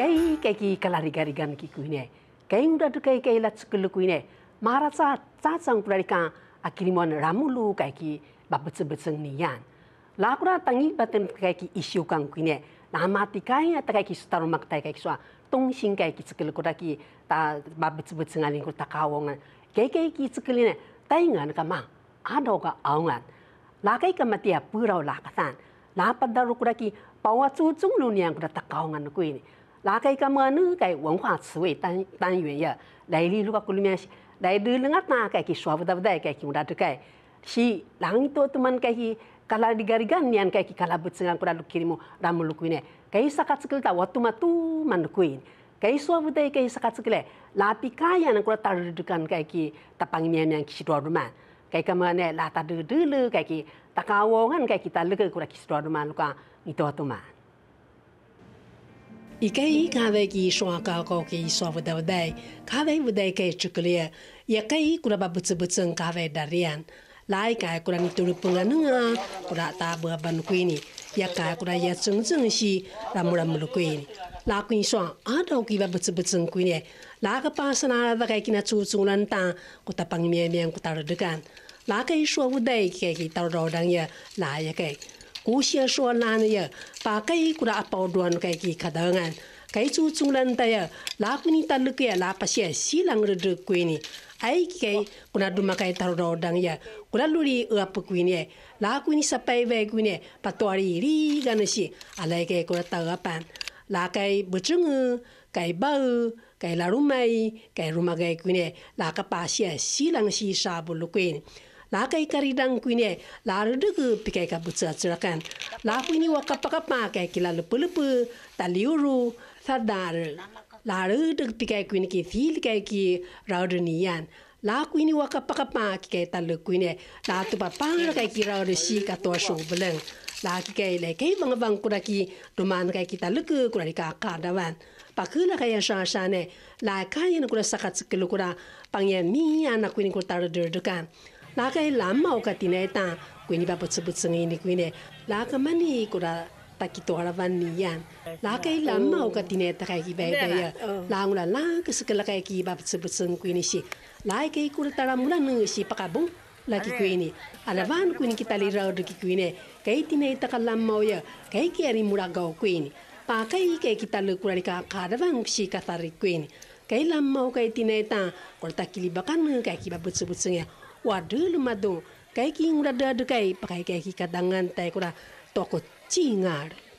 kai kai ki kalari gari gan ki kuine kai udah du kai kai lat sekelu kuine marat sa sa sang pulari ka ramulu kai ki babet sebetseng nian lapura tangi batem kai ki isu kang kuine na mati kai ya ta kai ki sutarumak tai kai sua tong sing kai ki sekelu kota ki ta babet sebetseng alin kota kawongan kai kai ki sekeline tai ngan ka ma ado ka aungan la kai ka matia purau la ka san la padaru kura ki pawa cucung lu niang kota takaongan kuine 那个个么能个文化词汇单单元呀，来里如果里面来里人啊哪个去说不得不得个去我这个，是人多他们个去。Kalau digarigan nian kayak kalau butsingan kurang lukirimu ramu lukuine, kayak sakat sekali tak waktu matu manukuin. kai so budai kai sakat sekele la pikaya nan kula tardukan kai ki tapang mian yang ki sidor duma kai kamane la tadu dulu kai ki takawongan kai kita leke kula ki sidor duma luka itu atuma 一开，咖啡机、双高高机、双不到袋，咖啡不袋给以个咖喱。一开，过来把不吃不吃咖啡的研。来开，过来你都不瓶个哪样？古来打不不滚呢？一开，过来也蒸蒸的是拉木拉木的滚。拉滚双，阿都鸡把不吃不吃滚呢？拉个班是拿来大概几那出租人汤，我打旁面面我打了得干。拉个乌说袋，几给给到人热，来一开。Kusia soa nana ya, pakai kura apa doan kai ki kadangan. Kai tsu tsu lanta ya, laku ni tanda kia lapa sia silang rede kue ni. Ai ki kai kuna duma kai taro do dang ya, kula luli ua pukui ni ya, laku ni sapai vei kui ni ya, patuari ri gana si, alai kai kura tau apa, lakai bucungu, kai bau, kai larumai, kai rumagai kui ni ya, laka pa sia silang si sabu lukui lakai kari dang kuine la ru pikai ka butsa tsrakan la kuini wa kap kai kila lu pulu pu ta liuru sadar la ru pikai kuini ki thil kai ki raudni yan la ini wa kap kap kai ta lu kuine la tu pa pa kai ki raudni si ka to shu beleng Laki kai le kai bang bang kura duman kai kita ta lu ka ka dawan pakula kaya sha sha ne la kai ni kura sakat sikulu kura pangya mi ana kuini kura taru dudukan. kan ne. 拉个蓝毛个地来打，闺女吧不吃不吃你的闺女，拉个么你过来。taki tora van niyan. La kay lama o ka tineta kay kibay kaya. La ngula la kasakala kay kiba patsapatsan kwini si. La kay kura taramula nung si pakabong laki kwini. Alavan kwini kita liraw riki kwini. Kay tineta ka lama o ya. Kay kiari muragaw kwini. Pakay kay kita lukura lika karavan si katari kwini. Kay lama o kay tineta. Kura takilibakan kay kiba patsapatsan ya wadu lumadung kai ki ngura ada kai pakai kai ki kadangan tai kura toko cingar